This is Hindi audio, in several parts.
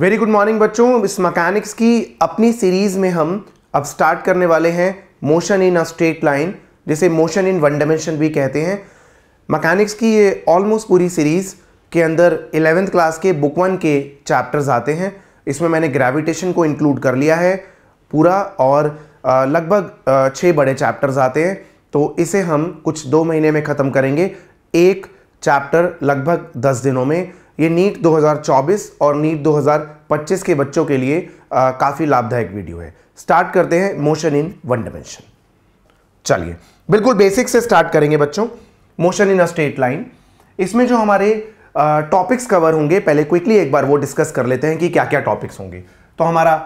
वेरी गुड मॉर्निंग बच्चों इस मकैनिक्स की अपनी सीरीज़ में हम अब स्टार्ट करने वाले हैं motion in a straight line जिसे मोशन इन वन डायमेंशन भी कहते हैं मकैनिक्स की ये ऑलमोस्ट पूरी सीरीज़ के अंदर एलेवेंथ क्लास के बुक वन के चैप्टर्स आते हैं इसमें मैंने ग्रेविटेशन को इंक्लूड कर लिया है पूरा और लगभग छः बड़े चैप्टर्स आते हैं तो इसे हम कुछ दो महीने में ख़त्म करेंगे एक चैप्टर लगभग दस दिनों में ये नीट 2024 और नीट 2025 के बच्चों के लिए काफ़ी लाभदायक वीडियो है स्टार्ट करते हैं मोशन इन वन डायमेंशन चलिए बिल्कुल बेसिक से स्टार्ट करेंगे बच्चों motion in a straight line इसमें जो हमारे टॉपिक्स कवर होंगे पहले क्विकली एक बार वो डिस्कस कर लेते हैं कि क्या क्या टॉपिक्स होंगे तो हमारा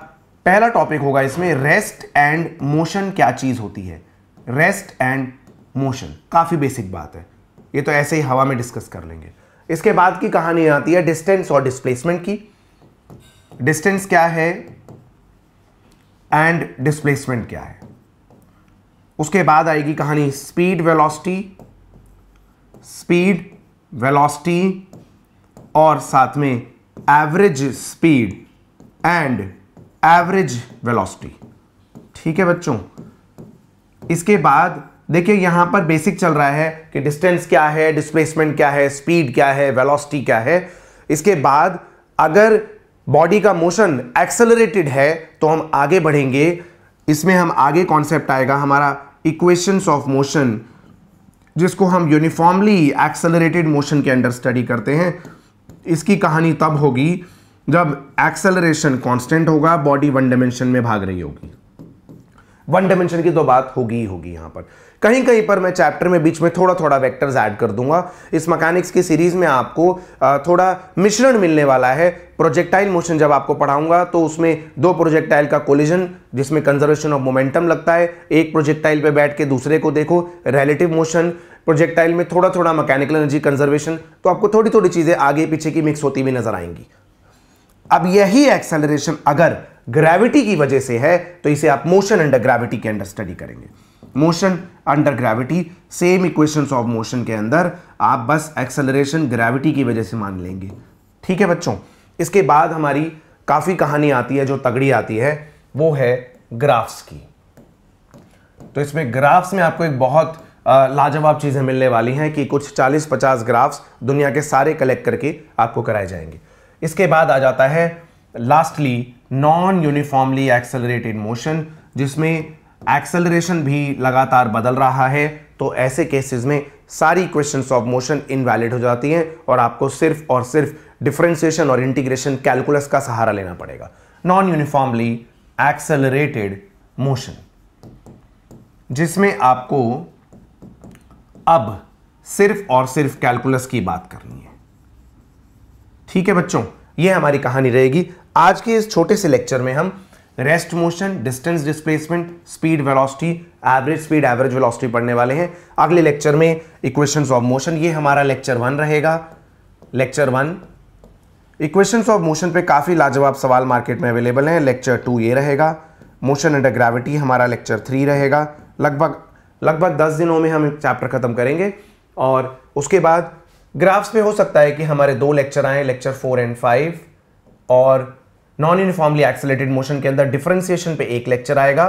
पहला टॉपिक होगा इसमें रेस्ट एंड मोशन क्या चीज़ होती है रेस्ट एंड मोशन काफ़ी बेसिक बात है ये तो ऐसे ही हवा में डिस्कस कर लेंगे इसके बाद की कहानी आती है डिस्टेंस और डिस्प्लेसमेंट की डिस्टेंस क्या है एंड डिस्प्लेसमेंट क्या है उसके बाद आएगी कहानी स्पीड वेलोसिटी स्पीड वेलोसिटी और साथ में average speed and average velocity ठीक है बच्चों इसके बाद देखिए यहां पर बेसिक चल रहा है कि डिस्टेंस क्या है डिस्प्लेसमेंट क्या है स्पीड क्या है वेलोसिटी क्या है इसके बाद अगर बॉडी का मोशन एक्सेलरेटेड है तो हम आगे बढ़ेंगे इसमें हम आगे कॉन्सेप्ट आएगा हमारा इक्वेशंस ऑफ मोशन जिसको हम यूनिफॉर्मली एक्सेलरेटेड मोशन के अंडर स्टडी करते हैं इसकी कहानी तब होगी जब एक्सेलरेशन कांस्टेंट होगा बॉडी वन डायमेंशन में भाग रही होगी वन डायमेंशन की तो बात होगी ही होगी यहां पर कहीं कहीं पर मैं चैप्टर में बीच में थोड़ा थोड़ा वेक्टर्स ऐड कर दूंगा इस मकैनिक्स की सीरीज में आपको थोड़ा मिश्रण मिलने वाला है प्रोजेक्टाइल मोशन जब आपको पढ़ाऊंगा तो उसमें दो प्रोजेक्टाइल का कोलिजन जिसमें कंजर्वेशन ऑफ मोमेंटम लगता है एक प्रोजेक्टाइल पर बैठ के दूसरे को देखो रेलेटिव मोशन प्रोजेक्टाइल में थोड़ा थोड़ा मैकेनिकल एनर्जी कंजर्वेशन तो आपको थोड़ी थोड़ी चीज़ें आगे पीछे की मिक्स होती हुई नजर आएंगी अब यही एक्सेलरेशन अगर ग्रेविटी की वजह से है तो इसे आप मोशन अंडर ग्रेविटी के अंडर स्टडी करेंगे motion under gravity same equations of motion के अंदर आप बस एक्सेलरेशन ग्रेविटी की वजह से मान लेंगे ठीक है बच्चों इसके बाद हमारी काफ़ी कहानी आती है जो तगड़ी आती है वो है ग्राफ्स की तो इसमें ग्राफ्स में आपको एक बहुत लाजवाब चीज़ें मिलने वाली हैं कि कुछ 40-50 ग्राफ्स दुनिया के सारे कलेक्ट करके आपको कराए जाएंगे इसके बाद आ जाता है lastly non uniformly accelerated motion जिसमें एक्सेलरेशन भी लगातार बदल रहा है तो ऐसे केसेस में सारी क्वेश्चन ऑफ मोशन इनवैलिड हो जाती हैं और आपको सिर्फ और सिर्फ डिफ्रेंसिएशन और इंटीग्रेशन कैलकुलस का सहारा लेना पड़ेगा नॉन यूनिफॉर्मली एक्सेलरेटेड मोशन जिसमें आपको अब सिर्फ और सिर्फ कैलकुलस की बात करनी है ठीक है बच्चों ये हमारी कहानी रहेगी आज के इस छोटे से लेक्चर में हम rest motion distance displacement speed velocity average speed average velocity पढ़ने वाले हैं अगले लेक्चर में इक्वेशंस ऑफ मोशन ये हमारा लेक्चर वन रहेगा lecture one equations of motion पे काफ़ी लाजवाब सवाल मार्केट में अवेलेबल हैं लेक्चर टू ये रहेगा मोशन अंडर ग्रेविटी हमारा लेक्चर थ्री रहेगा लगभग लगभग दस दिनों में हम चैप्टर ख़त्म करेंगे और उसके बाद ग्राफ्स पे हो सकता है कि हमारे दो लेक्चर आए लेक्चर फोर एंड फाइव और नॉन यूनिफॉर्मली एक्सेलेटेड मोशन के अंदर डिफ्रेंसिएशन पे एक लेक्चर आएगा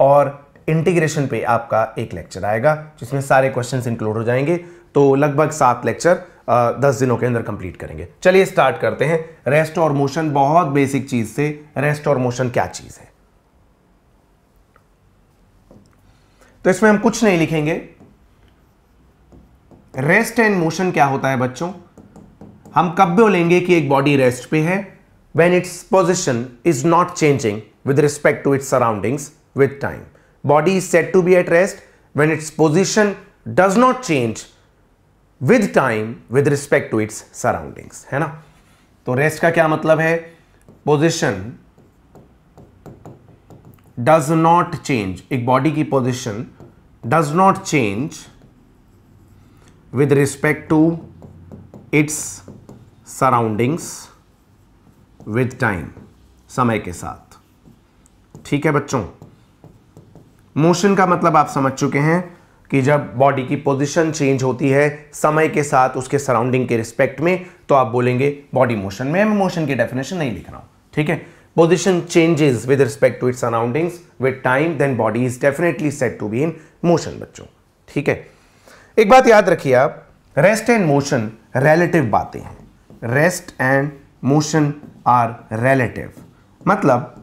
और इंटीग्रेशन पे आपका एक लेक्चर आएगा जिसमें सारे क्वेश्चन इंक्लूड हो जाएंगे तो लगभग सात लेक्चर दस दिनों के अंदर कंप्लीट करेंगे चलिए स्टार्ट करते हैं रेस्ट और मोशन बहुत बेसिक चीज से रेस्ट और मोशन क्या चीज है तो इसमें हम कुछ नहीं लिखेंगे रेस्ट एंड मोशन क्या होता है बच्चों हम कब बोलेंगे कि एक बॉडी रेस्ट पे है when its position is not changing with respect to its surroundings with time. Body is said to be at rest when its position does not change with time with respect to its surroundings. है ना? तो rest का क्या मतलब है? Position does not change. एक body की position does not change with respect to its surroundings. With time समय के साथ ठीक है बच्चों मोशन का मतलब आप समझ चुके हैं कि जब बॉडी की पोजीशन चेंज होती है समय के साथ उसके सराउंडिंग के रिस्पेक्ट में तो आप बोलेंगे बॉडी मोशन में मैं मोशन की डेफिनेशन नहीं लिख रहा हूं ठीक है position changes with respect to it surroundings with time then body is definitely set to be in motion बच्चों ठीक है एक बात याद रखिए आप रेस्ट एंड मोशन रेलेटिव बातें हैं rest and motion are relative मतलब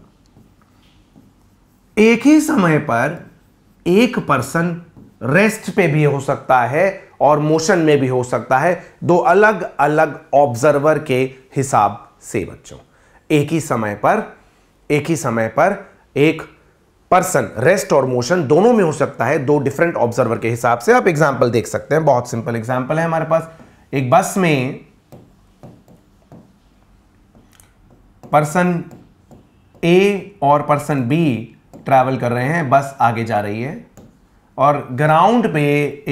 एक ही समय पर एक पर्सन रेस्ट पे भी हो सकता है और मोशन में भी हो सकता है दो अलग अलग ऑब्जर्वर के हिसाब से बच्चों एक ही समय पर एक ही समय पर एक पर्सन रेस्ट और मोशन दोनों में हो सकता है दो डिफरेंट ऑब्जर्वर के हिसाब से आप एग्जाम्पल देख सकते हैं बहुत सिंपल एग्जाम्पल है हमारे पास एक बस में पर्सन ए और पर्सन बी ट्रैवल कर रहे हैं बस आगे जा रही है और ग्राउंड पे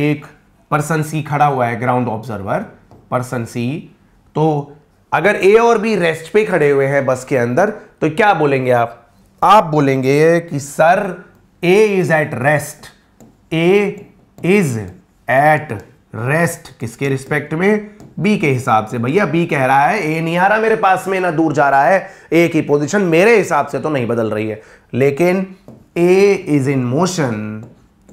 एक पर्सन सी खड़ा हुआ है ग्राउंड ऑब्जर्वर पर्सन सी तो अगर ए और बी रेस्ट पे खड़े हुए हैं बस के अंदर तो क्या बोलेंगे आप आप बोलेंगे कि sir A is at rest A is at rest किसके रिस्पेक्ट में बी के हिसाब से भैया बी कह रहा है ए नहीं आ रहा मेरे पास में ना दूर जा रहा है ए की पोजीशन मेरे हिसाब से तो नहीं बदल रही है लेकिन A is in motion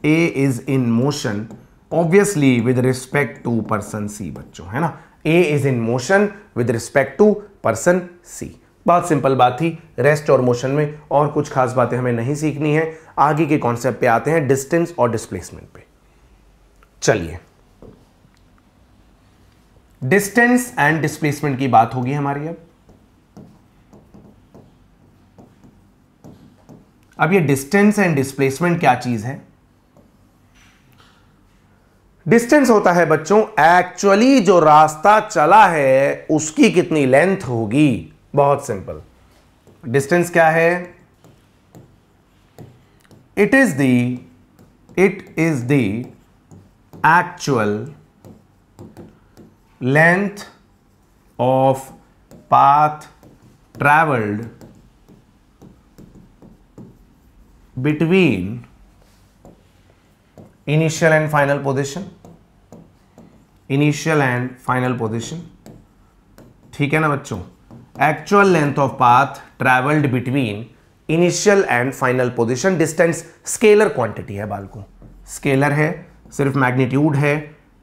A is in motion obviously with respect to person C बच्चों है ना A is in motion with respect to person C बहुत सिंपल बात थी रेस्ट और मोशन में और कुछ खास बातें हमें नहीं सीखनी है आगे के कॉन्सेप्ट पे आते हैं डिस्टेंस और डिस्प्लेसमेंट पे चलिए डिस्टेंस एंड डिस्प्लेसमेंट की बात होगी हमारी अब अब ये डिस्टेंस एंड डिस्प्लेसमेंट क्या चीज है डिस्टेंस होता है बच्चों एक्चुअली जो रास्ता चला है उसकी कितनी लेंथ होगी बहुत सिंपल डिस्टेंस क्या है it is the it is the actual length of path travelled between initial and final position initial and final position ठीक है ना बच्चों actual length of path travelled between initial and final position distance scalar quantity है बाल स्केलर है सिर्फ मैग्नीट्यूड है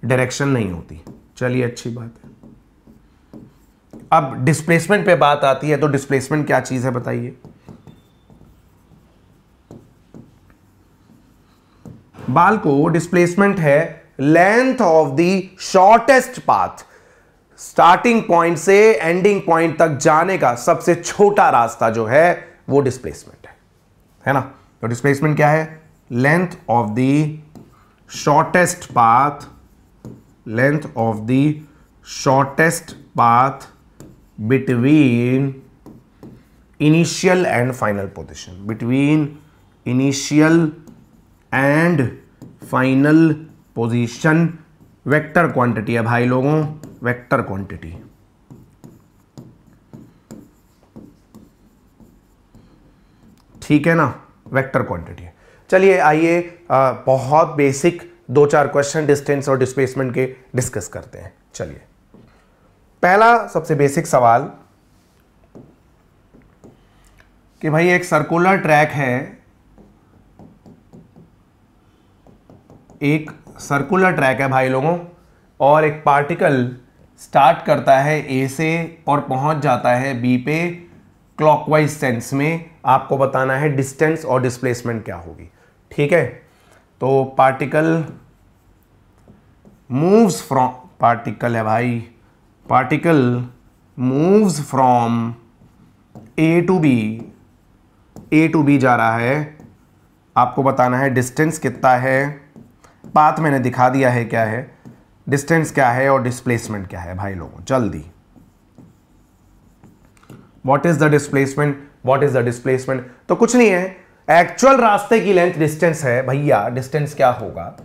डायरेक्शन नहीं होती चलिए अच्छी बात है अब डिस्प्लेसमेंट पे बात आती है तो डिस्प्लेसमेंट क्या चीज़ है बताइए बाल को डिस्प्लेसमेंट है length of the shortest path starting point से एंडिंग पॉइंट तक जाने का सबसे छोटा रास्ता जो है वो डिस्प्लेसमेंट है है ना तो डिस्प्लेसमेंट क्या है length of the shortest path length of the shortest path between initial and final position between initial and final position vector quantity है भाई लोगों वेक्टर क्वांटिटी ठीक है ना वेक्टर क्वांटिटी चलिए आइए बहुत बेसिक दो चार क्वेश्चन डिस्टेंस और डिस्प्लेसमेंट के डिस्कस करते हैं चलिए पहला सबसे बेसिक सवाल कि भाई एक सर्कुलर ट्रैक है एक सर्कुलर ट्रैक है भाई लोगों और एक पार्टिकल स्टार्ट करता है ए से और पहुंच जाता है बी पे क्लॉकवाइज सेंस में आपको बताना है डिस्टेंस और डिस्प्लेसमेंट क्या होगी ठीक है तो पार्टिकल मूव्स फ्रॉम पार्टिकल है भाई particle moves from A to B A to B जा रहा है आपको बताना है डिस्टेंस कितना है पाथ मैंने दिखा दिया है क्या है डिस्टेंस क्या है और डिस्प्लेसमेंट क्या है भाई लोगों जल्दी what is the displacement what is the displacement तो कुछ नहीं है एक्चुअल रास्ते की लेंथ डिस्टेंस है भैया डिस्टेंस क्या होगा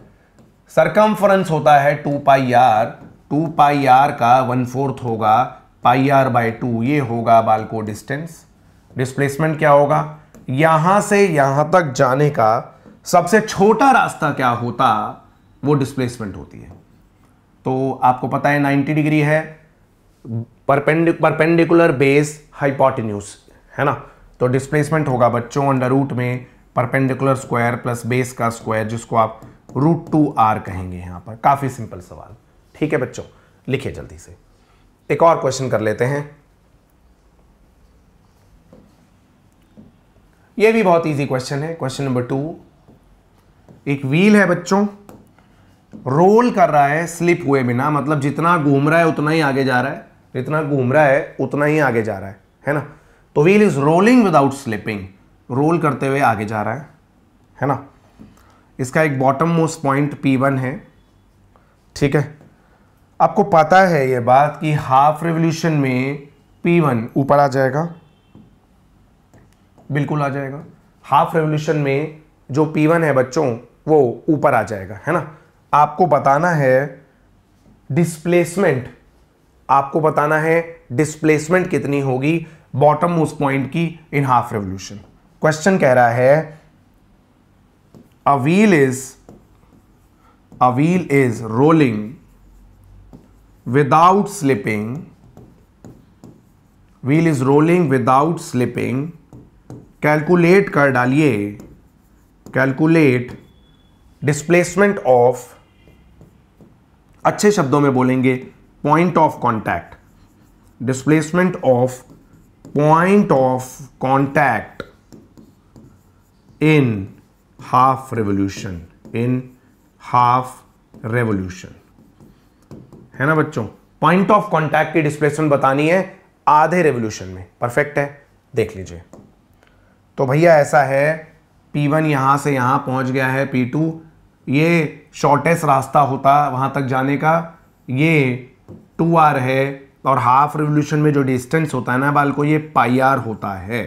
सरकमफ्रेंस होता है two pi R two pi R का वन फोर्थ होगा पाई आर बाई टू ये होगा बालको डिस्टेंस डिस्प्लेसमेंट क्या होगा यहां से यहां तक जाने का सबसे छोटा रास्ता क्या होता वो डिस्प्लेसमेंट होती है तो आपको पता है 90 डिग्री है परपेंडिकुलर बेस हाइपोटिन्यूस है ना तो डिस्प्लेसमेंट होगा बच्चों अंडर रूट में परपेंडिकुलर स्क्वायर प्लस बेस का स्क्वायर जिसको आप रूट टू आर कहेंगे यहां पर काफ़ी सिंपल सवाल ठीक है बच्चों लिखिए जल्दी से एक और क्वेश्चन कर लेते हैं यह भी बहुत इजी क्वेश्चन है क्वेश्चन नंबर टू एक व्हील है बच्चों रोल कर रहा है स्लिप हुए बिना मतलब जितना घूम रहा है उतना ही आगे जा रहा है जितना घूम रहा है उतना ही आगे जा रहा है है ना तो wheel is rolling without slipping roll करते हुए आगे जा रहा है है ना इसका एक bottom most point P one है ठीक है आपको पता है ये बात कि हाफ रेवोल्यूशन में पी वन ऊपर आ जाएगा बिल्कुल आ जाएगा हाफ रेवोल्यूशन में जो पी वन है बच्चों वो ऊपर आ जाएगा है ना आपको बताना है डिस्प्लेसमेंट आपको बताना है डिस्प्लेसमेंट कितनी होगी बॉटम मोस्ट पॉइंट की इन हाफ रेवोल्यूशन क्वेश्चन कह रहा है a wheel is a wheel is rolling without slipping wheel is rolling without slipping calculate kar daliye calculate displacement of अच्छे शब्दों में बोलेंगे point of contact displacement of point of contact in half revolution in half revolution है ना बच्चों पॉइंट ऑफ कॉन्टैक्ट की डिस्प्लेसमेंट बतानी है आधे रेवोल्यूशन में परफेक्ट है देख लीजिए तो भैया ऐसा है P1 वन यहां से यहां पहुंच गया है P2 ये शॉर्टेस्ट रास्ता होता वहां तक जाने का ये 2R है और हाफ रेवोल्यूशन में जो डिस्टेंस होता है ना बाल को ये पाई आर होता है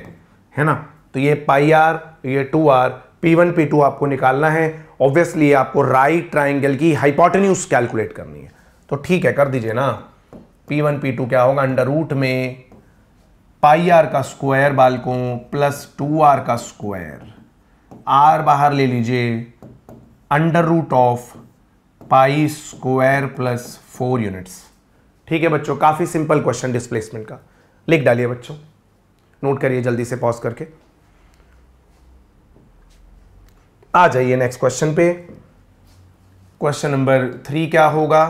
है ना तो ये पाई आर ये टू आर P1, P2 आपको निकालना है ऑब्वियसली आपको राइट ट्राइंगल की हाइपोटेन्यूज कैलकुलेट करनी है तो ठीक है कर दीजिए ना P1, P2 क्या होगा अंडर रूट में पाई आर का स्क्वायर बालकों प्लस टू आर का स्क्वायर आर बाहर ले लीजिए under root of pi square plus four units ठीक है बच्चों काफ़ी सिंपल क्वेश्चन डिस्प्लेसमेंट का लिख डालिए बच्चों नोट करिए जल्दी से पॉज करके आ जाइए नेक्स्ट क्वेश्चन पे क्वेश्चन नंबर थ्री क्या होगा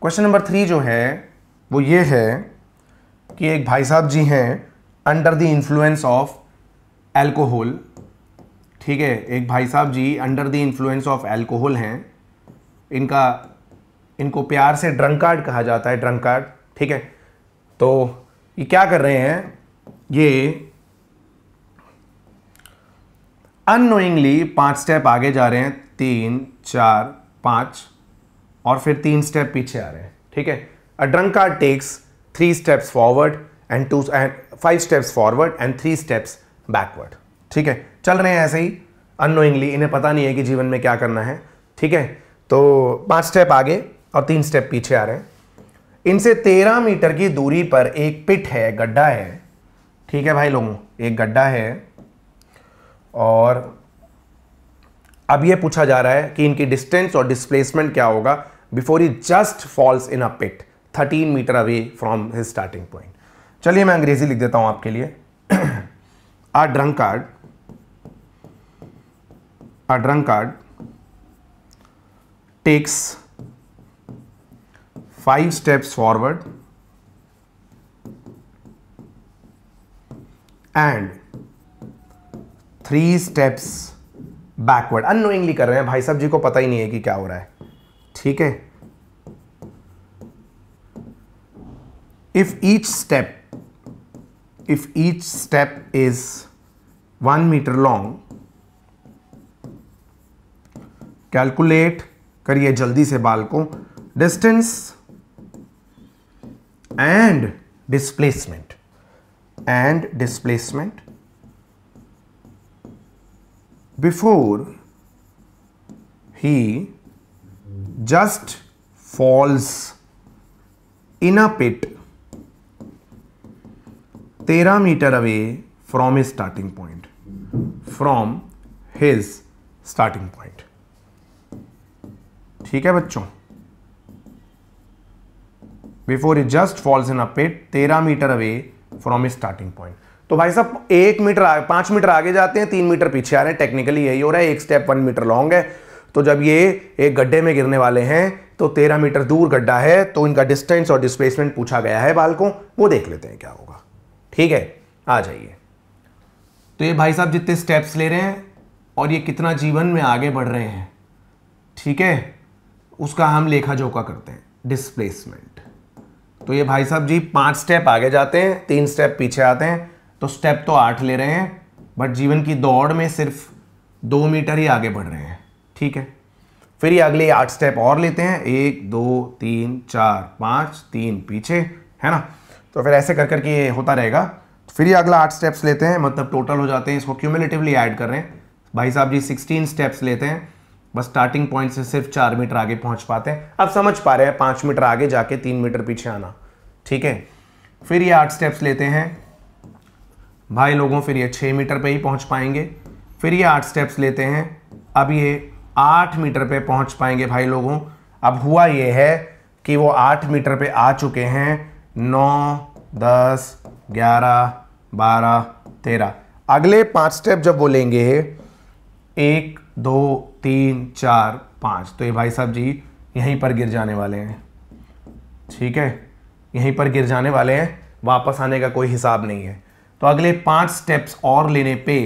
क्वेश्चन नंबर थ्री जो है वो ये है कि एक भाई साहब जी हैं under the influence of alcohol ठीक है एक भाई साहब जी under the influence of alcohol हैं इनका इनको प्यार से ड्रंक कार्ड कहा जाता है ड्रंक कार्ड ठीक है तो ये क्या कर रहे हैं ये अनोइंगली पांच स्टेप आगे जा रहे हैं तीन चार पांच और फिर तीन स्टेप पीछे आ रहे हैं ठीक है a drunkard takes three steps forward and two and five steps forward and three steps backward ठीक है चल रहे हैं ऐसे ही अनोइंगली इन्हें पता नहीं है कि जीवन में क्या करना है ठीक है तो पांच स्टेप आगे और तीन स्टेप पीछे आ रहे हैं इनसे तेरह मीटर की दूरी पर एक पिट है गड्ढा है ठीक है भाई लोगों एक गड्ढा है और अब ये पूछा जा रहा है कि इनकी डिस्टेंस और डिस्प्लेसमेंट क्या होगा before he just falls in a pit 13 metre away from his starting point चलिए मैं अंग्रेजी लिख देता हूं आपके लिए a drunkard drunkard takes five steps forward and three steps backward annoyingly कर रहे हैं भाई साहब जी को पता ही नहीं है कि क्या हो रहा है ठीक है if each step if each step is one metre long calculate करिए जल्दी से बाल को distance and displacement and displacement before he just falls in a pit 13 meter away from his starting point from his starting point ठीक है बच्चों before it just falls in a pit तेरह metre away from is starting point तो भाई साहब एक मीटर आगे पाँच मीटर आगे जाते हैं तीन मीटर पीछे आ रहे हैं टेक्निकली यही हो रहा है एक स्टेप वन मीटर लॉन्ग है तो जब ये एक गड्ढे में गिरने वाले हैं तो तेरह मीटर दूर गड्ढा है तो इनका डिस्टेंस और डिस्प्लेसमेंट पूछा गया है बाल को वो देख लेते हैं क्या होगा ठीक है आ जाइए तो ये भाई साहब जितने स्टेप्स ले रहे हैं और ये कितना जीवन में आगे बढ़ रहे हैं ठीक है उसका हम लेखा जोखा करते हैं डिस्प्लेसमेंट तो ये भाई साहब जी पांच स्टेप आगे जाते हैं तीन स्टेप पीछे आते हैं तो स्टेप तो आठ ले रहे हैं बट जीवन की दौड़ में सिर्फ दो मीटर ही आगे बढ़ रहे हैं ठीक है फिर ये अगले आठ स्टेप और लेते हैं एक दो तीन चार पाँच तीन पीछे है ना तो फिर ऐसे कर करके ये होता रहेगा फिर ये अगला आठ स्टेप्स लेते हैं मतलब टोटल हो जाते हैं इसको क्यूमुलेटिवली ऐड कर रहे हैं भाई साहब जी सिक्सटीन स्टेप्स लेते हैं बस स्टार्टिंग पॉइंट से सिर्फ चार मीटर आगे पहुंच पाते हैं आप समझ पा रहे हैं पाँच मीटर आगे जाके तीन मीटर पीछे आना ठीक है फिर ये आठ स्टेप्स लेते हैं भाई लोगों फिर ये छः मीटर पे ही पहुंच पाएंगे फिर ये आठ स्टेप्स लेते हैं अब ये आठ मीटर पे पहुंच पाएंगे भाई लोगों अब हुआ ये है कि वो आठ मीटर पे आ चुके हैं नौ दस ग्यारह बारह तेरह अगले पांच स्टेप जब बोलेंगे एक दो तीन चार पाँच तो ये भाई साहब जी यहीं पर गिर जाने वाले हैं ठीक है यहीं पर गिर जाने वाले हैं वापस आने का कोई हिसाब नहीं है तो अगले पाँच स्टेप्स और लेने पे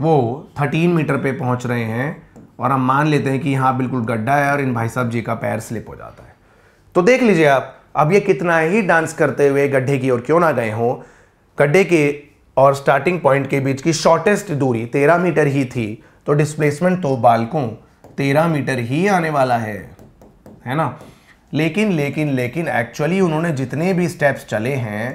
वो थर्टीन मीटर पे पहुंच रहे हैं और हम मान लेते हैं कि यहाँ बिल्कुल गड्ढा है और इन भाई साहब जी का पैर स्लिप हो जाता है तो देख लीजिए आप अब ये कितना ही डांस करते हुए गड्ढे की ओर क्यों ना गए हों गड्ढे के और स्टार्टिंग पॉइंट के बीच की शॉर्टेस्ट दूरी तेरह मीटर ही थी तो डिस्प्लेसमेंट तो बालकों तेरह मीटर ही आने वाला है है ना लेकिन लेकिन लेकिन एक्चुअली उन्होंने जितने भी स्टेप्स चले हैं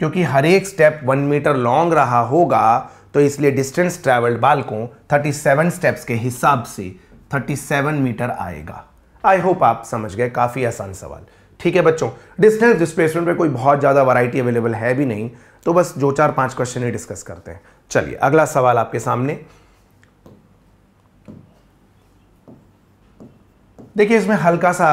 क्योंकि हर एक स्टेप वन मीटर लॉन्ग रहा होगा तो इसलिए डिस्टेंस ट्रेवल्ड बालकों थर्टी 37 स्टेप्स के हिसाब से 37 मीटर आएगा आई होप आप समझ गए काफ़ी आसान सवाल ठीक है बच्चों डिस्टेंस डिस्प्लेसमेंट में कोई बहुत ज़्यादा वैरायटी अवेलेबल है भी नहीं तो बस दो चार पांच क्वेश्चन ही डिस्कस करते हैं चलिए अगला सवाल आपके सामने देखिए इसमें हल्का सा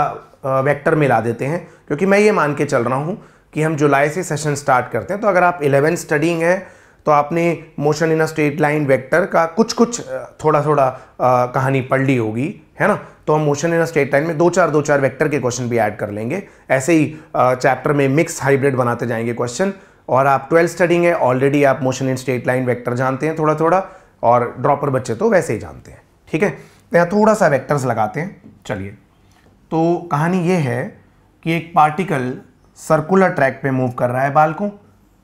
वेक्टर मिला देते हैं क्योंकि मैं ये मान के चल रहा हूं कि हम जुलाई से सेशन स्टार्ट करते हैं तो अगर आप इलेवन स्टडिंग है तो आपने motion in a straight line vector का कुछ कुछ थोड़ा थोड़ा आ, कहानी पढ़ ली होगी है ना तो हम motion in a straight line में दो चार दो चार वेक्टर के क्वेश्चन भी ऐड कर लेंगे ऐसे ही चैप्टर में मिक्स हाइब्रिड बनाते जाएंगे क्वेश्चन और आप ट्वेल्थ स्टडिंग है ऑलरेडी आप motion in straight line vector जानते हैं थोड़ा थोड़ा और ड्रॉपर बच्चे तो वैसे ही जानते हैं ठीक है यहाँ थोड़ा सा वैक्टर्स लगाते हैं चलिए तो कहानी ये है कि एक पार्टिकल सर्कुलर ट्रैक पे मूव कर रहा है बाल को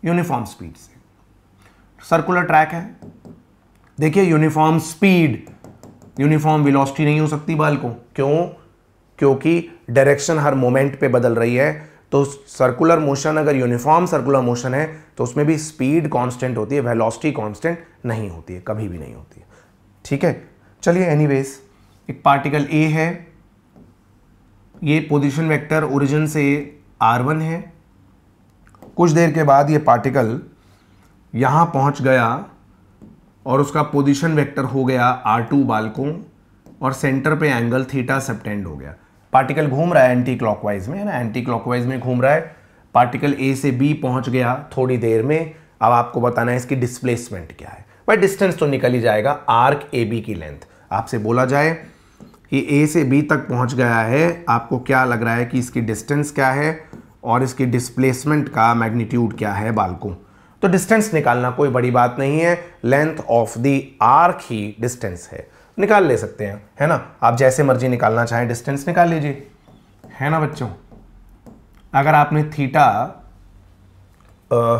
यूनिफॉर्म स्पीड से सर्कुलर ट्रैक है देखिए यूनिफॉर्म स्पीड यूनिफॉर्म वेलोसिटी नहीं हो सकती बाल को क्यों क्योंकि डायरेक्शन हर मोमेंट पे बदल रही है तो सर्कुलर मोशन अगर यूनिफॉर्म सर्कुलर मोशन है तो उसमें भी स्पीड कांस्टेंट होती है वेलोसिटी कांस्टेंट नहीं होती है कभी भी नहीं होती है ठीक है चलिए एनीवेज एक पार्टिकल ए है ये पोजिशन वैक्टर ओरिजिन से आर वन है कुछ देर के बाद ये पार्टिकल यहाँ पहुँच गया और उसका पोजीशन वेक्टर हो गया आर टू बालकों और सेंटर पे एंगल थीटा सेप्टेंड हो गया पार्टिकल घूम रहा है एंटी क्लॉकवाइज में है ना एंटी क्लॉकवाइज में घूम रहा है पार्टिकल ए से बी पहुंच गया थोड़ी देर में अब आपको बताना है इसकी डिस्प्लेसमेंट क्या है भाई डिस्टेंस तो निकल ही जाएगा आर्क ए बी की लेंथ आपसे बोला जाए कि ए से बी तक पहुंच गया है आपको क्या लग रहा है कि इसकी डिस्टेंस क्या है और इसकी डिस्प्लेसमेंट का मैग्नीट्यूड क्या है बाल को तो डिस्टेंस निकालना कोई बड़ी बात नहीं है लेंथ ऑफ दी आर्क ही डिस्टेंस है निकाल ले सकते हैं है ना आप जैसे मर्जी निकालना चाहें डिस्टेंस निकाल लीजिए है ना बच्चों अगर आपने थीटा आ,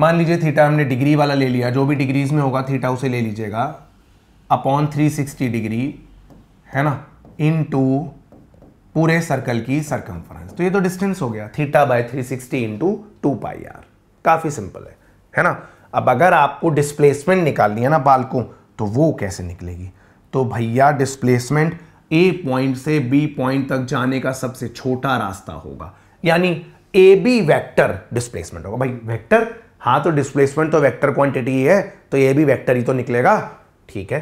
मान लीजिए थीटा हमने डिग्री वाला ले लिया जो भी डिग्रीज में होगा थीटा उसे ले लीजिएगा अपॉन 360 डिग्री है ना इन टू पूरे सर्कल की सर्कम्फ्रेंस तो ये तो डिस्टेंस हो गया theta by three sixty into two pi R काफ़ी सिंपल है है ना अब अगर आपको डिस्प्लेसमेंट निकालनी है ना बाल को तो वो कैसे निकलेगी तो भैया डिस्प्लेसमेंट ए पॉइंट से बी पॉइंट तक जाने का सबसे छोटा रास्ता होगा यानी ए बी वैक्टर डिस्प्लेसमेंट होगा भाई वैक्टर हाँ तो डिस्प्लेसमेंट तो वैक्टर क्वांटिटी है तो ए बी वैक्टर ही तो निकलेगा ठीक है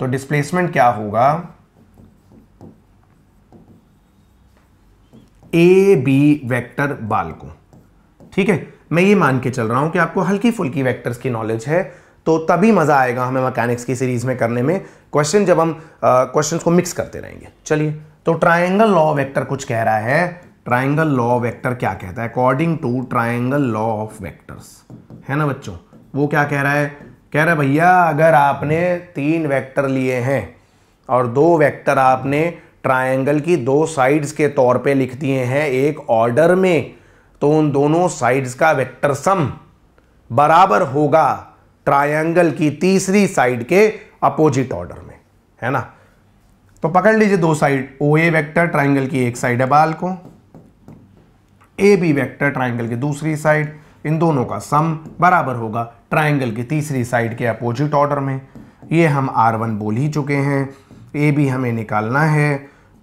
तो डिस्प्लेसमेंट क्या होगा ए बी वैक्टर बाल को ठीक है मैं ये मान के चल रहा हूं कि आपको हल्की फुल्की वैक्टर्स की नॉलेज है तो तभी मज़ा आएगा हमें मैकेनिक्स की सीरीज़ में करने में क्वेश्चन जब हम क्वेश्चन को मिक्स करते रहेंगे चलिए तो ट्राइंगल लॉ वैक्टर कुछ कह रहा है ट्राइंगल लॉ वैक्टर क्या कहता है according to triangle law of vectors है ना बच्चों वो क्या कह रहा है कह रहा है भैया अगर आपने तीन वैक्टर लिए हैं और दो वैक्टर आपने ट्रायंगल की दो साइड्स के तौर पे लिख दिए हैं एक ऑर्डर में तो उन दोनों साइड्स का वेक्टर सम बराबर होगा ट्रायंगल की तीसरी साइड के अपोजिट ऑर्डर में है ना तो पकड़ लीजिए दो side O A vector triangle की एक साइड है बाल को ए बी वैक्टर ट्राइंगल की दूसरी साइड इन दोनों का सम बराबर होगा ट्राइंगल की तीसरी साइड के अपोजिट ऑर्डर में ये हम आर वन बोल ही चुके हैं ए बी हमें निकालना है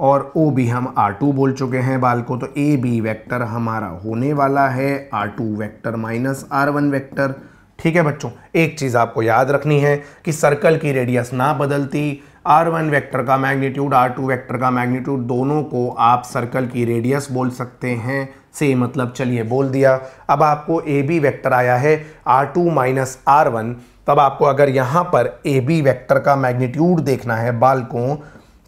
और ओ भी हम आर टू बोल चुके हैं बाल को तो ए बी वैक्टर हमारा होने वाला है R two vector minus R one vector ठीक है बच्चों एक चीज़ आपको याद रखनी है कि सर्कल की रेडियस ना बदलती आर वन वैक्टर का मैग्नीट्यूड आर टू वैक्टर का मैग्नीट्यूड दोनों को आप सर्कल की रेडियस बोल सकते हैं से मतलब चलिए बोल दिया अब आपको ए बी वैक्टर आया है R two minus R one तब आपको अगर यहाँ पर ए बी वैक्टर का मैग्नीट्यूड देखना है बाल को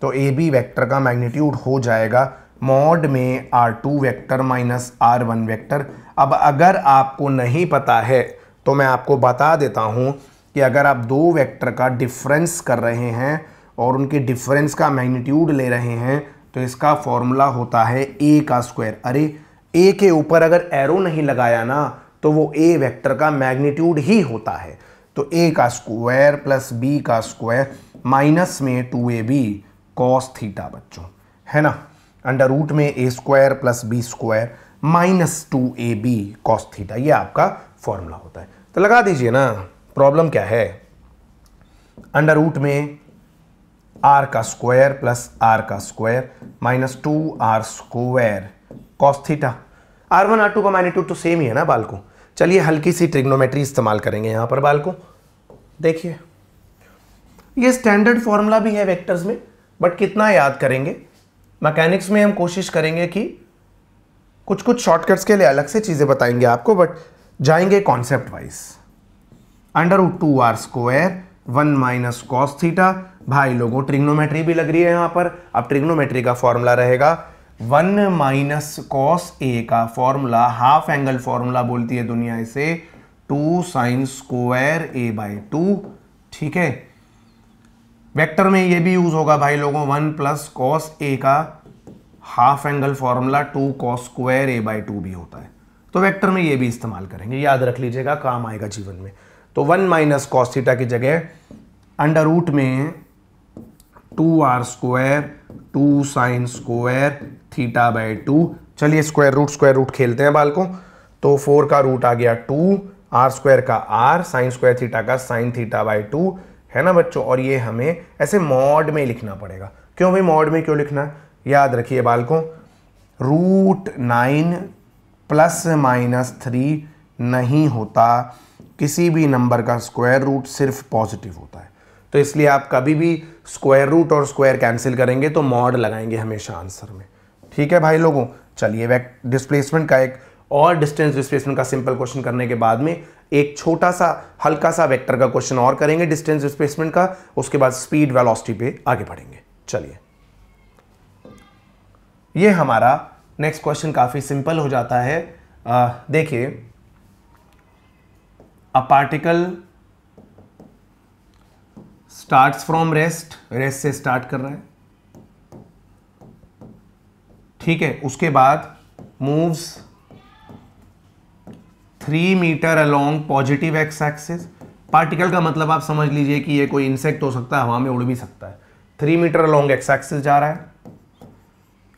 तो ए बी वैक्टर का मैग्नीट्यूड हो जाएगा मॉड में R two vector minus R one vector अब अगर आपको नहीं पता है तो मैं आपको बता देता हूँ कि अगर आप दो वैक्टर का डिफरेंस कर रहे हैं और उनके डिफरेंस का मैग्नीट्यूड ले रहे हैं तो इसका फॉर्मूला होता है ए का स्क्वायर अरे ए के ऊपर अगर एरो नहीं लगाया ना तो वो ए वेक्टर का मैग्नीट्यूड ही होता है तो ए का स्क्वायर प्लस बी का स्क्वायर माइनस में two A B cos theta बच्चों है ना अंडर रूट में A square plus B square minus two A B cos theta ये आपका फॉर्मूला होता है तो लगा दीजिए ना प्रॉब्लम क्या है अंडर रूट में आर का स्क्वायर प्लस आर का square minus two R square cos theta R one R two का मैग्नीट्यूड तो सेम ही है ना बाल को चलिए हल्की सी ट्रिग्नोमेट्री इस्तेमाल करेंगे यहां पर बाल को देखिए ये स्टैंडर्ड फॉर्मूला भी है वेक्टर्स में बट कितना याद करेंगे मैकेनिक्स में हम कोशिश करेंगे कि कुछ कुछ शॉर्टकट्स के लिए अलग से चीज़ें बताएंगे आपको बट जाएंगे concept wise under two R square one minus cos theta भाई लोगों ट्रिग्नोमेट्री भी लग रही है यहाँ पर अब ट्रिग्नोमेट्री का फॉर्मूला रहेगा वन माइनस कॉस ए का फॉर्मूला हाफ एंगल फॉर्मूला बोलती है दुनिया इसे two sine square A by two ठीक है वेक्टर में ये भी यूज होगा भाई लोगों वन प्लस कॉस ए का half angle formula two cos square A by two भी होता है तो वेक्टर में ये भी इस्तेमाल करेंगे याद रख लीजिएगा काम आएगा जीवन में तो वन माइनस कॉस थीटा की जगह अंडर रूट में two R square two sine square theta by two चलिए स्क्वायर रूट स्क्वायर रूट खेलते हैं बालकों तो फोर का रूट आ गया टू आर स्क्वायर का आर साइन स्क्वायर थीटा का साइन थीटा बाई टू है ना बच्चों और ये हमें ऐसे मॉड में लिखना पड़ेगा क्यों भाई मॉड में क्यों लिखना है याद रखिए बालकों root nine plus minus three नहीं होता किसी भी नंबर का स्क्वायर रूट सिर्फ पॉजिटिव होता है तो इसलिए आप कभी भी स्क्वायर रूट और स्क्वायर कैंसिल करेंगे तो मॉड लगाएंगे हमेशा आंसर में ठीक है भाई लोगों चलिए वैक डिस्प्लेसमेंट का एक और डिस्टेंस डिस्प्लेसमेंट का सिंपल क्वेश्चन करने के बाद में एक छोटा सा हल्का सा वेक्टर का क्वेश्चन और करेंगे डिस्टेंस डिस्प्लेसमेंट का उसके बाद स्पीड वेलोसिटी पे आगे बढ़ेंगे चलिए ये हमारा नेक्स्ट क्वेश्चन काफ़ी सिंपल हो जाता है देखिए a particle starts from rest rest से स्टार्ट कर रहा है ठीक है उसके बाद moves three metre along positive X axis particle का मतलब आप समझ लीजिए कि ये कोई इंसेक्ट हो सकता है हवा में उड़ भी सकता है three metre along X axis जा रहा है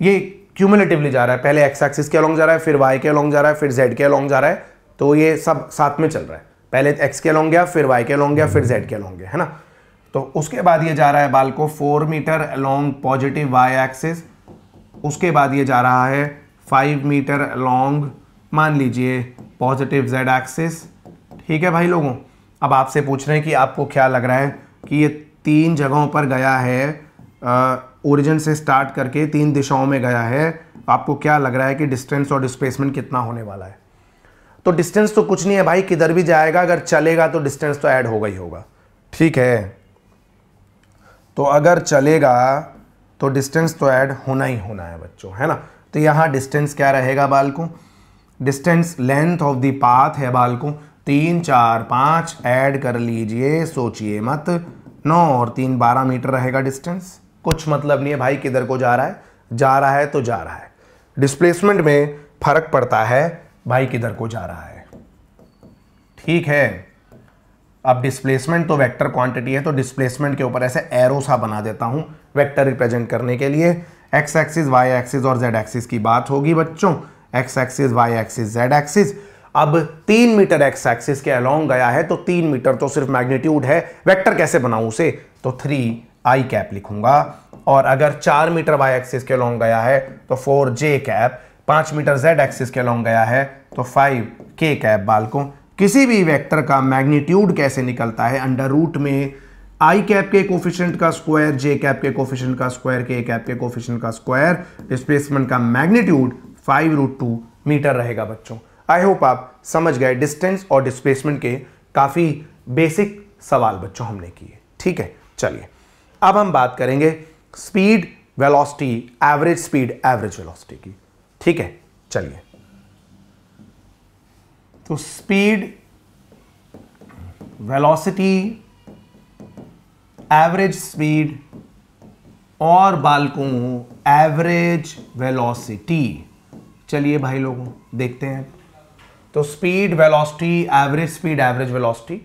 ये क्यूमुलेटिवली जा रहा है पहले एक्स एक्सिस के अलोंग जा रहा है फिर वाई के अलोंग जा रहा है फिर जेड के अलोंग जा रहा है तो ये सब साथ में चल रहा है पहले एक्स के अलोंग गया फिर वाई के अलोंग गया फिर जेड के अलोंग गया है ना तो उसके बाद ये जा रहा है बाल को four metre along positive Y axis उसके बाद ये जा रहा है फाइव मीटर अलोंग मान लीजिए पॉजिटिव जेड एक्सिस ठीक है भाई लोगों अब आपसे पूछ रहे हैं कि आपको क्या लग रहा है कि ये तीन जगहों पर गया है ओरिजिन से स्टार्ट करके तीन दिशाओं में गया है आपको क्या लग रहा है कि डिस्टेंस और डिस्प्लेसमेंट कितना होने वाला है तो डिस्टेंस तो कुछ नहीं है भाई किधर भी जाएगा अगर चलेगा तो डिस्टेंस तो ऐड होगा ही होगा ठीक है तो अगर चलेगा तो डिस्टेंस तो ऐड होना ही होना है बच्चों है ना तो यहाँ डिस्टेंस क्या रहेगा बाल को distance length of the path है बाल को तीन चार पाँच ऐड कर लीजिए सोचिए मत नौ और तीन बारह मीटर रहेगा डिस्टेंस कुछ मतलब नहीं है भाई किधर को जा रहा है जा रहा है तो जा रहा है डिस्प्लेसमेंट में फर्क पड़ता है भाई किधर को जा रहा है ठीक है अब डिस्प्लेसमेंट तो वेक्टर क्वांटिटी है तो डिस्प्लेसमेंट के ऊपर ऐसे एरो सा बना देता हूं वेक्टर रिप्रेजेंट करने के लिए एक्स एक्सिस वाई एक्सिस और जेड एक्सिस की बात होगी बच्चों X axis Y axis Z axis अब तीन मीटर एक्स एक्सिस के अलोंग गया है तो तीन मीटर तो सिर्फ मैग्नीट्यूड है वेक्टर कैसे बनाऊं उसे तो थ्री आई कैप लिखूंगा और अगर चार मीटर वाई एक्सिस के अलोंग गया है तो फोर जे कैप पांच मीटर जेड एक्सिस के अलोंग गया है तो फाइव के कैप बालकों किसी भी वेक्टर का मैग्नीट्यूड कैसे निकलता है अंडर रूट में आई कैप के कोफिशेंट का स्क्वायर जे कैप के कोफिशेंट का स्क्वायर के कैप के कोफिशेंट का स्क्वायर डिस्प्लेसमेंट का magnitude five root two metre रहेगा बच्चों आई होप आप समझ गए डिस्टेंस और डिस्प्लेसमेंट के काफ़ी बेसिक सवाल बच्चों हमने किए ठीक है चलिए अब हम बात करेंगे speed velocity average speed average velocity की ठीक है चलिए तो स्पीड वेलोसिटी एवरेज स्पीड और बालकों एवरेज वेलोसिटी चलिए भाई लोगों देखते हैं तो speed velocity average speed average velocity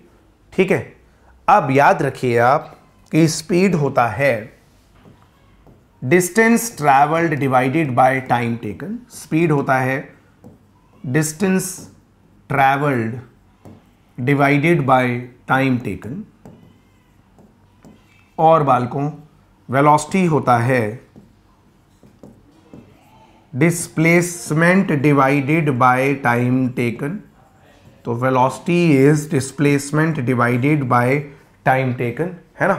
ठीक है अब याद रखिए आप कि स्पीड होता है distance travelled divided by time taken speed होता है distance travelled divided by time taken और बालकों वेलोसिटी होता है displacement divided by time taken तो velocity is displacement divided by time taken है ना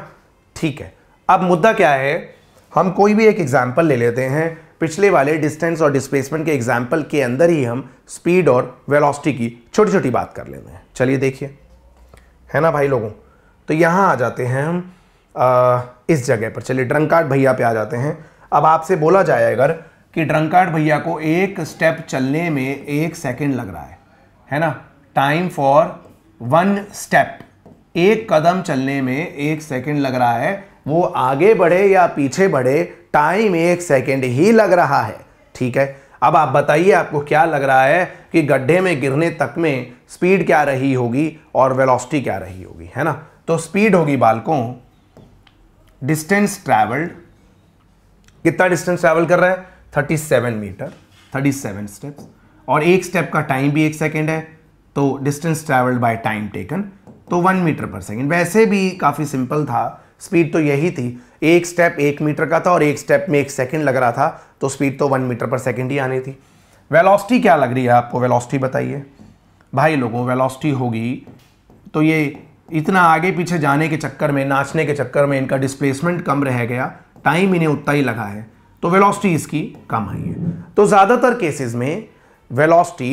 ठीक है अब मुद्दा क्या है हम कोई भी एक एग्जाम्पल ले लेते हैं पिछले वाले डिस्टेंस और डिस्प्लेसमेंट के एग्जाम्पल के अंदर ही हम स्पीड और वेलोसिटी की छोटी छोटी बात कर लेते हैं चलिए देखिए है ना भाई लोगों तो यहाँ आ जाते हैं हम इस जगह पर चलिए ड्रंकार्ड भैया पे आ जाते हैं अब आपसे बोला जाए अगर कि ड्रंकार्ड भैया को एक स्टेप चलने में एक सेकेंड लग रहा है है ना टाइम फॉर वन स्टेप एक कदम चलने में एक सेकेंड लग रहा है वो आगे बढ़े या पीछे बढ़े टाइम एक सेकेंड ही लग रहा है ठीक है अब आप बताइए आपको क्या लग रहा है कि गड्ढे में गिरने तक में स्पीड क्या रही होगी और वेलोसिटी क्या रही होगी है ना तो स्पीड होगी बालकों डिस्टेंस ट्रैवल्ड कितना डिस्टेंस ट्रैवल कर रहा है 37 मीटर 37 स्टेप्स और एक स्टेप का टाइम भी एक सेकेंड है तो distance travelled by time taken तो वन मीटर पर सेकेंड वैसे भी काफ़ी सिंपल था स्पीड तो यही थी एक स्टेप एक मीटर का था और एक स्टेप में एक सेकेंड लग रहा था तो स्पीड तो वन मीटर पर सेकेंड ही आनी थी वेलोसिटी क्या लग रही है आपको वेलोसिटी बताइए भाई लोगों वेलोसिटी होगी तो ये इतना आगे पीछे जाने के चक्कर में नाचने के चक्कर में इनका डिस्प्लेसमेंट कम रह गया टाइम इन्हें उतना ही लगा है तो वेलोसिटी इसकी कम आई है तो ज़्यादातर केसेस में वेलोसिटी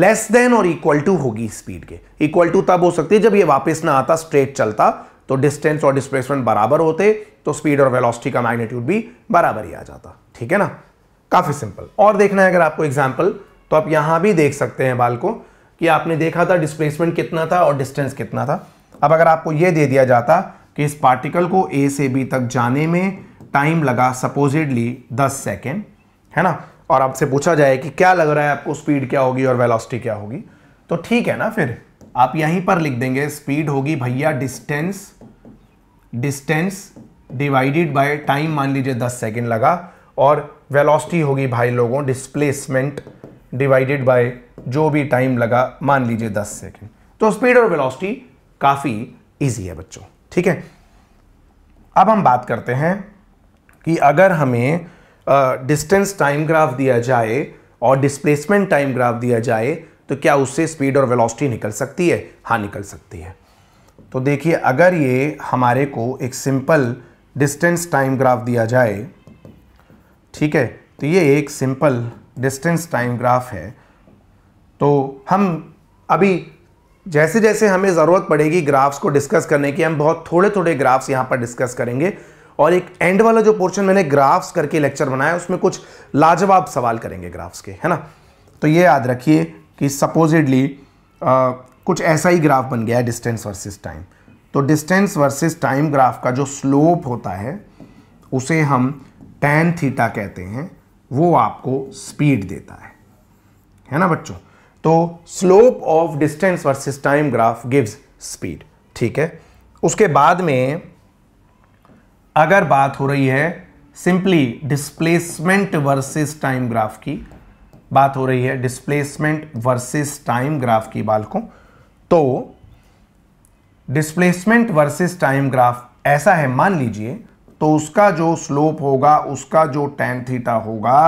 लेस देन और इक्वल टू होगी स्पीड के इक्वल टू तब हो सकती है जब ये वापस ना आता स्ट्रेट चलता तो डिस्टेंस और डिस्प्लेसमेंट बराबर होते तो स्पीड और वेलोसिटी का मैग्नीट्यूड भी बराबर ही आ जाता ठीक है ना काफ़ी सिंपल और देखना है अगर आपको एग्जाम्पल तो आप यहां भी देख सकते हैं बाल को कि आपने देखा था डिस्प्लेसमेंट कितना था और डिस्टेंस कितना था अब अगर आपको यह दे दिया जाता कि इस पार्टिकल को ए से बी तक जाने में टाइम लगा सपोजिडली दस सेकेंड है ना और आपसे पूछा जाए कि क्या लग रहा है आपको स्पीड क्या होगी और वेलोसिटी क्या होगी तो ठीक है ना फिर आप यहीं पर लिख देंगे स्पीड होगी भैया distance distance divided by time मान लीजिए दस सेकेंड लगा और वेलोसिटी होगी भाई लोगों डिस्प्लेसमेंट डिवाइडेड बाय जो भी टाइम लगा मान लीजिए दस सेकेंड तो स्पीड और वेलोसिटी काफ़ी ईजी है बच्चों ठीक है अब हम बात करते हैं कि अगर हमें डिस्टेंस टाइम ग्राफ दिया जाए और डिस्प्लेसमेंट टाइम ग्राफ दिया जाए तो क्या उससे स्पीड और वेलोसिटी निकल सकती है हाँ निकल सकती है तो देखिए अगर ये हमारे को एक सिंपल डिस्टेंस टाइम ग्राफ दिया जाए ठीक है तो ये एक सिंपल डिस्टेंस टाइम ग्राफ है तो हम अभी जैसे जैसे हमें ज़रूरत पड़ेगी ग्राफ्स को डिस्कस करने की हम बहुत थोड़े थोड़े ग्राफ्स यहाँ पर डिस्कस करेंगे और एक एंड वाला जो पोर्शन मैंने ग्राफ्स करके लेक्चर बनाया उसमें कुछ लाजवाब सवाल करेंगे ग्राफ्स के है ना तो ये याद रखिए कि सपोजिडली कुछ ऐसा ही ग्राफ बन गया है डिस्टेंस वर्सेस टाइम तो डिस्टेंस वर्सेस टाइम ग्राफ का जो स्लोप होता है उसे हम टैन थीटा कहते हैं वो आपको स्पीड देता है है ना बच्चों तो slope of distance versus time graph gives speed ठीक है उसके बाद में अगर बात हो रही है simply displacement versus time graph की बात हो रही है डिस्प्लेसमेंट वर्सेस टाइम ग्राफ की बालकों तो डिस्प्लेसमेंट वर्सेस टाइम ग्राफ ऐसा है मान लीजिए तो उसका जो स्लोप होगा उसका जो टेन थीटा होगा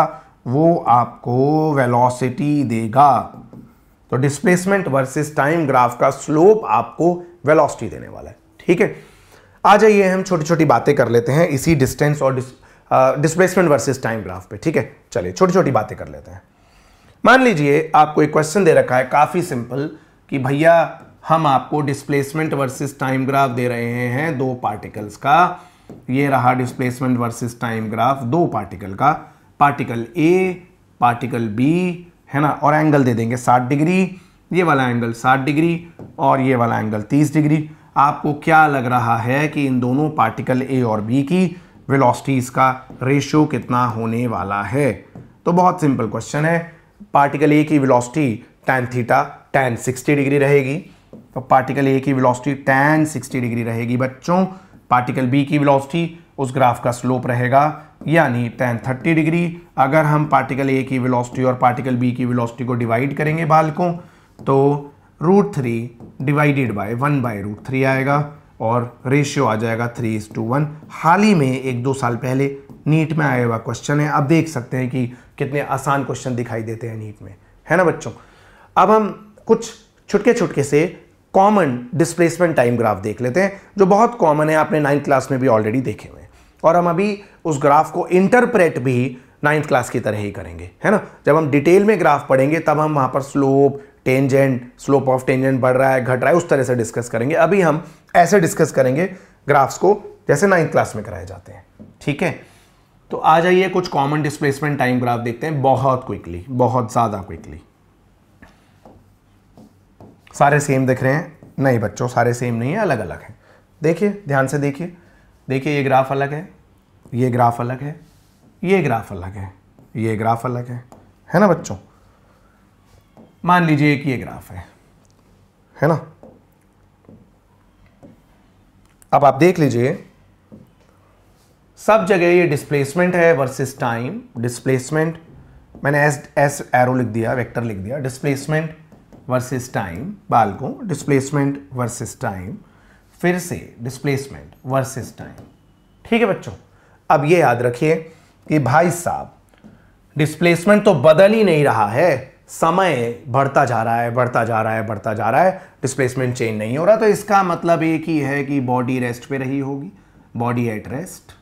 वो आपको वेलोसिटी देगा तो डिस्प्लेसमेंट वर्सेस टाइम ग्राफ का स्लोप आपको वेलोसिटी देने वाला है ठीक है आ जाइए हम छोटी छोटी बातें कर लेते हैं इसी डिस्टेंस और डिस्प्लेसमेंट वर्सेस टाइम ग्राफ पे ठीक है चलिए छोटी छोटी बातें कर लेते हैं मान लीजिए आपको एक क्वेश्चन दे रखा है काफ़ी सिंपल कि भैया हम आपको डिस्प्लेसमेंट वर्सेस टाइम ग्राफ दे रहे हैं दो पार्टिकल्स का ये रहा डिस्प्लेसमेंट वर्सेस टाइम ग्राफ दो पार्टिकल का पार्टिकल ए पार्टिकल बी है ना और एंगल दे देंगे 60 डिग्री ये वाला एंगल 60 डिग्री और ये वाला एंगल 30 डिग्री आपको क्या लग रहा है कि इन दोनों पार्टिकल ए और बी की वेलोसिटीज़ का रेशियो कितना होने वाला है तो बहुत सिंपल क्वेश्चन है पार्टिकल ए की velocity ten theta ten sixty degree रहेगी तो पार्टिकल ए की वेलोसिटी टेन सिक्सटी डिग्री रहेगी बच्चों पार्टिकल बी की वेलोसिटी उस ग्राफ का स्लोप रहेगा यानी टेन थर्टी डिग्री अगर हम पार्टिकल ए की वेलोसिटी और पार्टिकल बी की वेलोसिटी को डिवाइड करेंगे बाल को तो root three divided by one by root three आएगा और रेशियो आ जाएगा थ्री इज टू वन हाल ही में एक दो साल पहले नीट में आया हुआ क्वेश्चन है आप देख सकते हैं कि कितने आसान क्वेश्चन दिखाई देते हैं नीट में है ना बच्चों अब हम कुछ छुटके छुटके से कॉमन डिस्प्लेसमेंट टाइम ग्राफ देख लेते हैं जो बहुत कॉमन है आपने नाइन्थ क्लास में भी ऑलरेडी देखे हुए हैं और हम अभी उस ग्राफ को इंटरप्रेट भी नाइन्थ क्लास की तरह ही करेंगे है ना जब हम डिटेल में ग्राफ पढ़ेंगे तब हम वहाँ पर slope tangent slope of tangent बढ़ रहा है घट रहा है उस तरह से डिस्कस करेंगे अभी हम ऐसे डिस्कस करेंगे ग्राफ्स को जैसे नाइन्थ क्लास में कराए जाते हैं ठीक है तो आ जाइए कुछ कॉमन डिस्प्लेसमेंट टाइम ग्राफ देखते हैं बहुत क्विकली बहुत ज़्यादा क्विकली सारे सेम दिख रहे हैं नहीं बच्चों सारे सेम नहीं है अलग अलग हैं देखिए ध्यान से देखिए देखिए ये ग्राफ अलग है ये ग्राफ अलग है ये ग्राफ अलग है ये ग्राफ अलग है है ना बच्चों मान लीजिए एक ये ग्राफ है है ना अब आप देख लीजिए सब जगह ये डिस्प्लेसमेंट है वर्सेस टाइम डिस्प्लेसमेंट मैंने एस एस एरो लिख दिया वेक्टर लिख दिया डिस्प्लेसमेंट वर्सेस टाइम बाल को डिस्प्लेसमेंट वर्सेस टाइम फिर से डिस्प्लेसमेंट वर्सेस टाइम ठीक है बच्चों अब ये याद रखिए कि भाई साहब डिस्प्लेसमेंट तो बदल ही नहीं रहा है समय बढ़ता जा रहा है बढ़ता जा रहा है बढ़ता जा रहा है डिस्प्लेसमेंट चेंज नहीं हो रहा तो इसका मतलब एक ही है कि बॉडी रेस्ट पे रही होगी बॉडी एट रेस्ट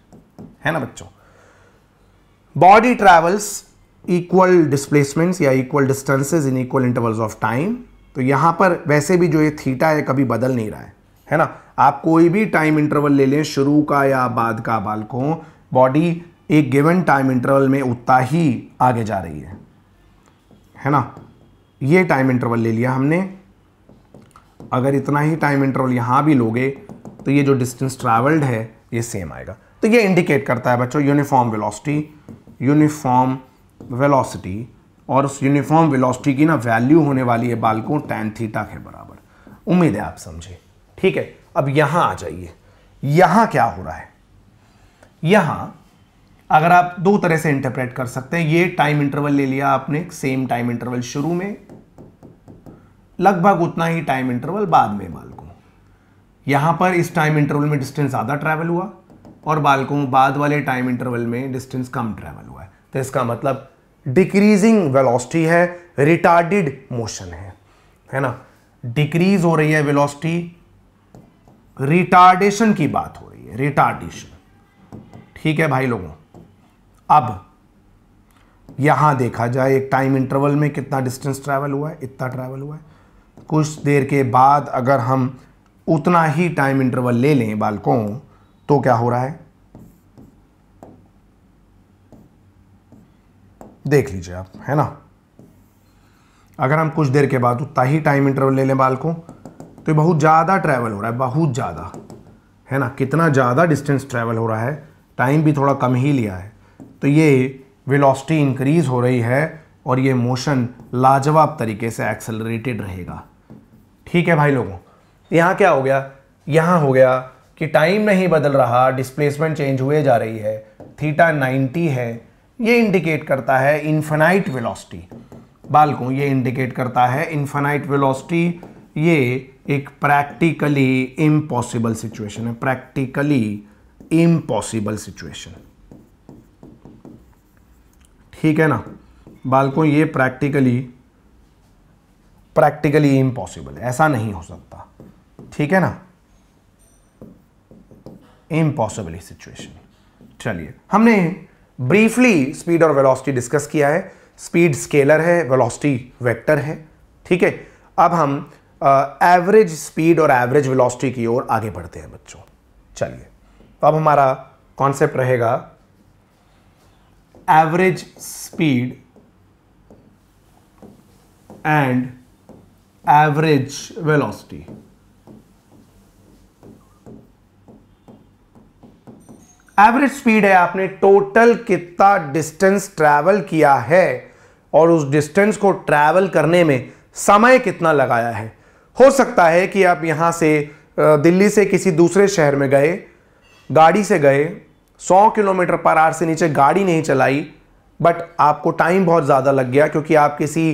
है ना बच्चों बॉडी ट्रेवल्स इक्वल डिस्प्लेसमेंट्स या equal distances in equal intervals of time तो यहां पर वैसे भी जो ये थीटा है कभी बदल नहीं रहा है है ना आप कोई भी टाइम इंटरवल ले लें शुरू का या बाद का बालकों बॉडी एक गिवन टाइम इंटरवल में उतना ही आगे जा रही है है ना ये टाइम इंटरवल ले लिया हमने अगर इतना ही टाइम इंटरवल यहाँ भी लोगे तो ये जो डिस्टेंस ट्रैवल्ड है ये सेम आएगा तो ये इंडिकेट करता है बच्चों यूनिफॉर्म वेलोसिटी यूनिफॉर्म वेलोसिटी और उस यूनिफॉर्म वेलोसिटी की ना वैल्यू होने वाली है बालकों टेन थीटा के बराबर उम्मीद है आप समझे ठीक है अब यहाँ आ जाइए यहाँ क्या हो रहा है यहाँ अगर आप दो तरह से इंटरप्रेट कर सकते हैं ये टाइम इंटरवल ले लिया आपने सेम टाइम इंटरवल शुरू में लगभग उतना ही टाइम इंटरवल बाद में बाल को पर इस टाइम इंटरवल में डिस्टेंस ज़्यादा ट्रैवल हुआ और बालकों बाद वाले टाइम इंटरवल में डिस्टेंस कम ट्रैवल हुआ है तो इसका मतलब डिक्रीजिंग वेलोसिटी है रिटार्डेड मोशन है है ना डिक्रीज हो रही है वेलोसिटी रिटार्डेशन की बात हो रही है रिटार्डेशन ठीक है भाई लोगों अब यहां देखा जाए एक टाइम इंटरवल में कितना डिस्टेंस ट्रैवल हुआ है इतना ट्रैवल हुआ है कुछ देर के बाद अगर हम उतना ही टाइम इंटरवल ले लें बालकों तो क्या हो रहा है देख लीजिए आप है ना अगर हम कुछ देर के बाद उतना ही टाइम इंटरवल ले लें बालकों तो बहुत ज़्यादा ट्रैवल हो रहा है बहुत ज़्यादा है ना कितना ज़्यादा डिस्टेंस ट्रैवल हो रहा है टाइम भी थोड़ा कम ही लिया है तो ये वेलोसिटी इंक्रीज़ हो रही है और ये मोशन लाजवाब तरीके से एक्सेलरेटेड रहेगा ठीक है भाई लोगों यहाँ क्या हो गया यहाँ हो गया कि टाइम नहीं बदल रहा डिस्प्लेसमेंट चेंज हुए जा रही है थीटा 90 है ये इंडिकेट करता है इन्फेनाइट वेलोसिटी बालकों ये इंडिकेट करता है इन्फेनाइट वेलोसिटी ये एक प्रैक्टिकली इम्पॉसिबल सिचुएशन है प्रैक्टिकली इम्पॉसिबल सिचुएशन ठीक है ना बालकों ये प्रैक्टिकली प्रैक्टिकली इम्पॉसिबल ऐसा नहीं हो सकता ठीक है ना इम्पॉसिबल सिचुएशन चलिए हमने ब्रीफली स्पीड और वेलोसिटी डिस्कस किया है स्पीड स्केलर है वेलोसिटी वेक्टर है ठीक है अब हम एवरेज uh, स्पीड और एवरेज वेलोसिटी की ओर आगे बढ़ते हैं बच्चों चलिए तो अब हमारा कॉन्सेप्ट रहेगा average speed and average velocity. Average speed है आपने टोटल कितना डिस्टेंस ट्रैवल किया है और उस डिस्टेंस को ट्रैवल करने में समय कितना लगाया है हो सकता है कि आप यहां से दिल्ली से किसी दूसरे शहर में गए गाड़ी से गए 100 किलोमीटर पर आर से नीचे गाड़ी नहीं चलाई बट आपको टाइम बहुत ज़्यादा लग गया क्योंकि आप किसी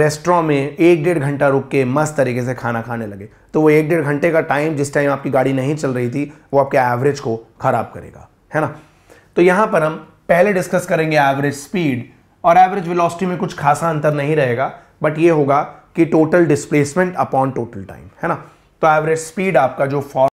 रेस्टोरेंट में एक डेढ़ घंटा रुक के मस्त तरीके से खाना खाने लगे तो वो एक डेढ़ घंटे का टाइम जिस टाइम आपकी गाड़ी नहीं चल रही थी वो आपके एवरेज को ख़राब करेगा है ना तो यहाँ पर हम पहले डिस्कस करेंगे एवरेज स्पीड और एवरेज विलॉसिटी में कुछ खासा अंतर नहीं रहेगा बट ये होगा कि total displacement upon total time है ना तो एवरेज स्पीड आपका जो फॉर